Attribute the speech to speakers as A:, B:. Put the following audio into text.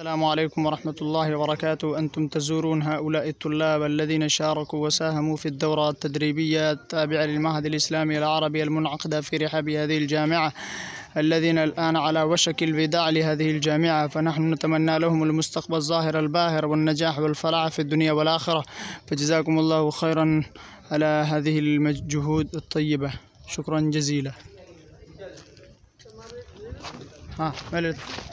A: السلام عليكم ورحمة الله وبركاته أنتم تزورون هؤلاء الطلاب الذين شاركوا وساهموا في الدورة التدريبية التابعة للمعهد الإسلامي العربي المنعقدة في رحاب هذه الجامعة الذين الآن على وشك الوداع لهذه الجامعة فنحن نتمنى لهم المستقبل الظاهر الباهر والنجاح والفلاح في الدنيا والآخرة فجزاكم الله خيرا على هذه الجهود الطيبة شكرا جزيلا ها ملت